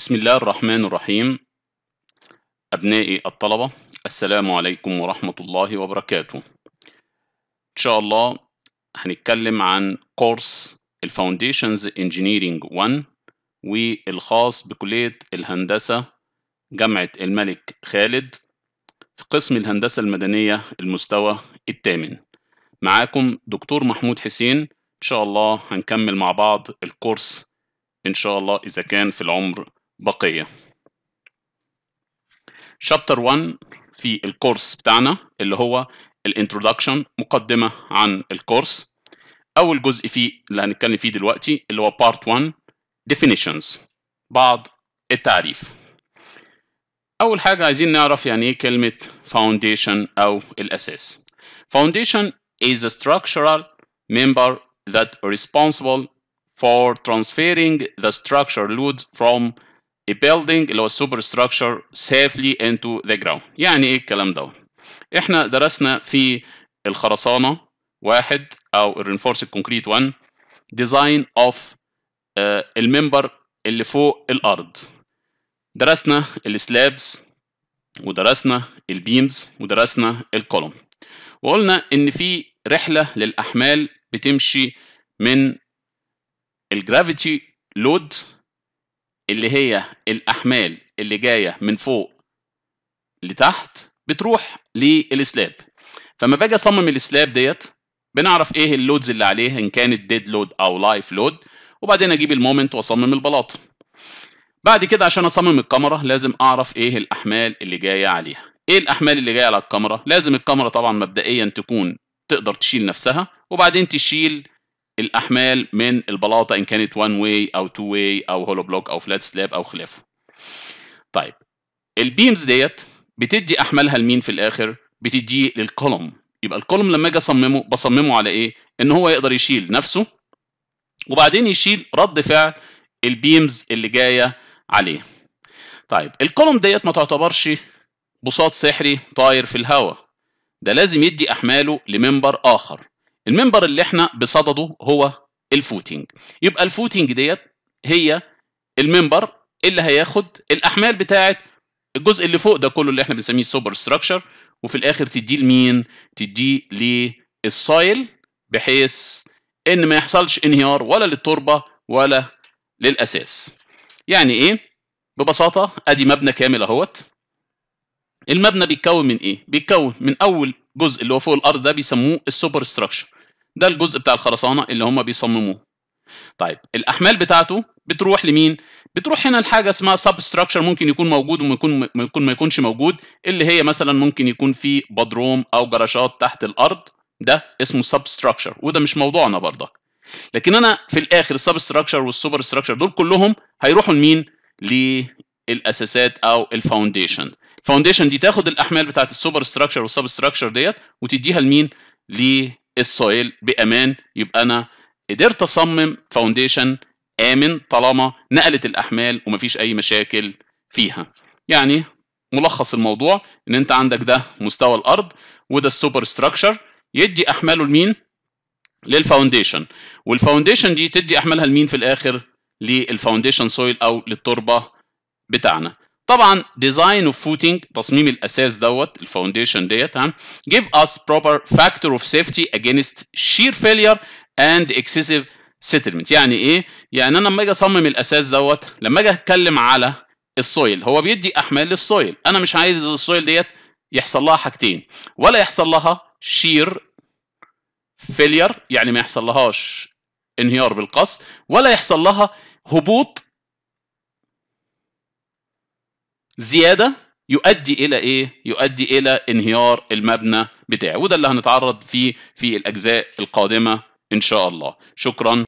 بسم الله الرحمن الرحيم أبنائي الطلبة السلام عليكم ورحمة الله وبركاته إن شاء الله هنتكلم عن كورس الفاونديشنز انجينيرينج 1 والخاص بكلية الهندسة جامعة الملك خالد في قسم الهندسة المدنية المستوى الثامن معاكم دكتور محمود حسين إن شاء الله هنكمل مع بعض الكورس إن شاء الله إذا كان في العمر بقية شابتر 1 في الكورس بتاعنا اللي هو الانترودكشن مقدمة عن الكورس أول جزء فيه اللي هنتكلم فيه دلوقتي اللي هو بارت 1 definitions بعض التعريف أول حاجة عايزين نعرف يعني إيه كلمة foundation أو الأساس foundation is a structural member that responsible for transferring the structure load from a building اللي هو السوبر ستراكشر safely into the ground يعني ايه الكلام ده احنا درسنا في الخرسانه واحد او الرينفورس الكونكريت 1 ديزاين اوف الممبر اللي فوق الارض درسنا السلابس ودرسنا البيمز ودرسنا الكولوم وقلنا ان في رحله للاحمال بتمشي من الجرافيتي لود اللي هي الأحمال اللي جاية من فوق لتحت بتروح للسلاب فما باجي اصمم السلاب ديت بنعرف ايه اللودز اللي عليه ان كانت ديد لود او لايف لود وبعدين اجيب المومنت واصمم البلاط بعد كده عشان اصمم الكاميرا لازم اعرف ايه الاحمال اللي جايه عليها ايه الاحمال اللي جايه على الكاميرا لازم الكاميرا طبعا مبدئيا تكون تقدر تشيل نفسها وبعدين تشيل الاحمال من البلاطه ان كانت وان واي او تو واي او هولو بلوك او فلات سلاب او خلافه طيب البيمز ديت بتدي احمالها لمين في الاخر بتديه للكولوم يبقى الكولوم لما اجي اصممه بصممه على ايه ان هو يقدر يشيل نفسه وبعدين يشيل رد فعل البيمز اللي جايه عليه طيب الكولوم ديت ما تعتبرش بساط سحري طاير في الهواء ده لازم يدي احماله لمنبر اخر المنبر اللي احنا بصدده هو الفوتنج يبقى الفوتنج ديت هي المنبر اللي هياخد الاحمال بتاعه الجزء اللي فوق ده كله اللي احنا بنسميه السوبر ستراكشر وفي الاخر تديه لمين تديه للسايل بحيث ان ما يحصلش انهيار ولا للتربه ولا للاساس يعني ايه ببساطه ادي مبنى كامل اهوت المبنى بيتكون من ايه بيتكون من اول جزء اللي هو فوق الارض ده بيسموه السوبر ستراكشر ده الجزء بتاع الخرسانه اللي هم بيصمموه طيب الاحمال بتاعته بتروح لمين بتروح هنا لحاجه اسمها ستراكشر ممكن يكون موجود وممكن يكون ما يكونش موجود اللي هي مثلا ممكن يكون في بدروم او جراشات تحت الارض ده اسمه ستراكشر وده مش موضوعنا برضك لكن انا في الاخر ستراكشر والسوبر ستراكشر دول كلهم هيروحوا لمين للاساسات او الفاونديشن الفاونديشن دي تاخد الاحمال بتاعت السوبر ستراكشر والسب ستراكشر ديت وتديها لمين السويل بامان يبقى انا قدرت اصمم فاونديشن امن طالما نقلت الاحمال ومفيش اي مشاكل فيها يعني ملخص الموضوع ان انت عندك ده مستوى الارض وده السوبر ستراكشر يدي احماله لمين للفاونديشن والفاونديشن دي تدي احمالها لمين في الاخر للفاونديشن سويل او للتربه بتاعنا طبعا ديزاين اوف فوتنج تصميم الاساس دوت الفاونديشن ديت ها give us proper factor of safety against sheer failure and excessive settlement يعني ايه يعني انا لما اجي اصمم الاساس دوت لما اجي اتكلم على السويل هو بيدي احمال للسويل انا مش عايز السويل ديت يحصل لها حاجتين ولا يحصل لها شير فيلير يعني ما يحصل لهاش انهيار بالقص ولا يحصل لها هبوط زياده يؤدي الى ايه يؤدي الى انهيار المبنى بتاعه وده اللي هنتعرض فيه في الاجزاء القادمه ان شاء الله شكرا